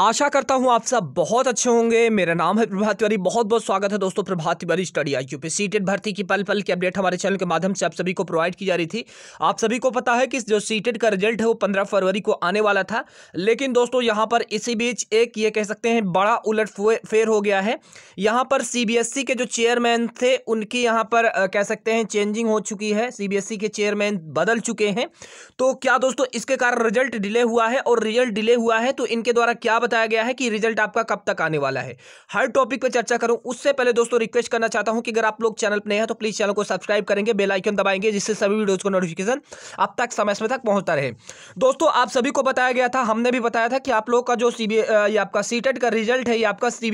आशा करता हूं आप सब बहुत अच्छे होंगे मेरा नाम है प्रभात तिवारी बहुत बहुत स्वागत है दोस्तों प्रभात तिवारी स्टडी आई पे सीटेट भर्ती की पल पल की अपडेट हमारे चैनल के माध्यम से आप सभी को प्रोवाइड की जा रही थी आप सभी को पता है कि जो सीटेड का रिजल्ट है वो पंद्रह फरवरी को आने वाला था लेकिन दोस्तों यहाँ पर इसी बीच एक ये कह सकते हैं बड़ा उलट फेर हो गया है यहाँ पर सी e के जो चेयरमैन थे उनकी यहाँ पर कह सकते हैं चेंजिंग हो चुकी है सी e के चेयरमैन बदल चुके हैं तो क्या दोस्तों इसके कारण रिजल्ट डिले हुआ है और रिजल्ट डिले हुआ है तो इनके द्वारा क्या बताया गया है कि रिजल्ट आपका कब तक आने वाला है हर टॉपिक पर चर्चा करूं उससे पहले दोस्तों रिक्वेस्ट करना चाहता हूं कि अगर आप लोग चैनल पर नए हैं तो प्लीज चैनल को सब्सक्राइब करेंगे बेलाइकन दबाएंगे जिससे सभी वीडियोज को नोटिफिकेशन आप तक समय समय तक पहुंचता रहे दोस्तों आप सभी को बताया गया था हमने भी बताया था कि आप लोग का जो सी आपका सीटेट e का रिजल्ट है ये आपका सी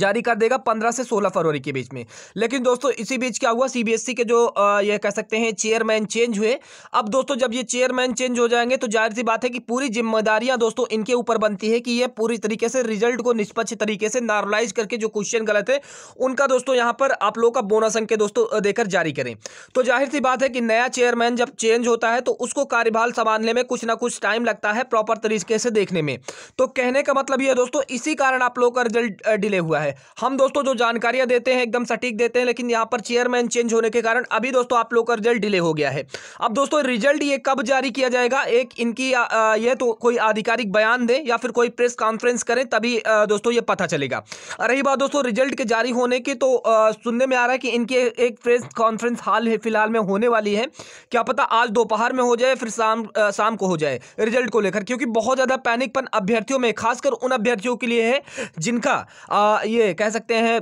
जारी कर देगा पंद्रह से सोलह फरवरी के बीच में लेकिन दोस्तों इसी बीच क्या हुआ सीबीएसई e के जो आ, ये कह सकते हैं चेयरमैन चेंज हुए अब दोस्तों जब ये चेयरमैन चेंज हो जाएंगे तो जाहिर सी बात है कि पूरी जिम्मेदारियां दोस्तों इनके ऊपर बनती है कि ये पूरी तरीके से रिजल्ट को निष्पक्ष तरीके से नॉर्मलाइज करके जो क्वेश्चन गलत है उनका दोस्तों यहाँ पर आप लोगों का बोनस अंक दोस्तों देकर जारी करें तो जाहिर सी बात है कि नया चेयरमैन जब चेंज होता है तो उसको कार्यभार संभालने में कुछ ना कुछ टाइम लगता है प्रॉपर तरीके से देखने में तो कहने का मतलब ये दोस्तों इसी कारण आप लोगों का रिजल्ट डिले हुआ है है हम दोस्तों जो जानकारियां देते हैं एकदम सटीक देते हैं लेकिन यहाँ पर चेयरमैन चेंज होने के कारण अभी दोस्तों आप लोग का रिजल्ट डिले हो गया है अब दोस्तों रिजल्ट ये कब जारी किया जाएगा एक इनकी ये तो कोई आधिकारिक बयान दें या फिर कोई प्रेस कॉन्फ्रेंस करें तभी दोस्तों ये पता चलेगा रही बात दोस्तों रिजल्ट के जारी होने की तो सुनने में आ रहा है कि इनकी एक प्रेस कॉन्फ्रेंस हाल है फिलहाल में होने वाली है क्या पता आज दोपहर में हो जाए फिर शाम शाम को हो जाए रिजल्ट को लेकर क्योंकि बहुत ज़्यादा पैनिकपन अभ्यर्थियों में खासकर उन अभ्यर्थियों के लिए है जिनका ये कह सकते हैं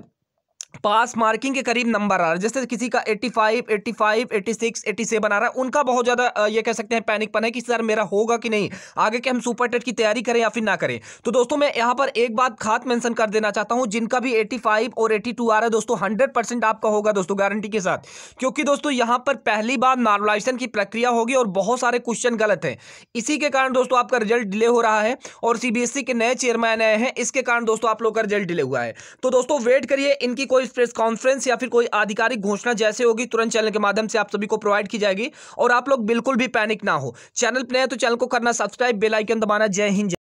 पास मार्किंग के करीब नंबर आ रहा है जैसे किसी का 85, 85, 86, 87 आ रहा है उनका बहुत ज़्यादा ये कह सकते हैं पैनिक पन है कि सर मेरा होगा कि नहीं आगे के हम सुपर टेट की तैयारी करें या फिर ना करें तो दोस्तों मैं यहाँ पर एक बात खास मेंशन कर देना चाहता हूँ जिनका भी एट्टी और एट्टी आ रहा है दोस्तों हंड्रेड आपका होगा दोस्तों गारंटी के साथ क्योंकि दोस्तों यहाँ पर पहली बार नॉर्मलाइजेशन की प्रक्रिया होगी और बहुत सारे क्वेश्चन गलत हैं इसी के कारण दोस्तों आपका रिजल्ट डिले हो रहा है और सीबीएसई e के नए चेयरमैन आए हैं इसके कारण दोस्तों आप लोग का रिजल्ट डिले हुआ है तो दोस्तों वेट करिए इनकी कोई प्रेस कॉन्फ्रेंस या फिर कोई आधिकारिक घोषणा जैसे होगी तुरंत चैनल के माध्यम से आप सभी को प्रोवाइड की जाएगी और आप लोग बिल्कुल भी पैनिक ना हो चैनल पर है तो चैनल को करना सब्सक्राइब बेलाइकन दबाना जय हिंद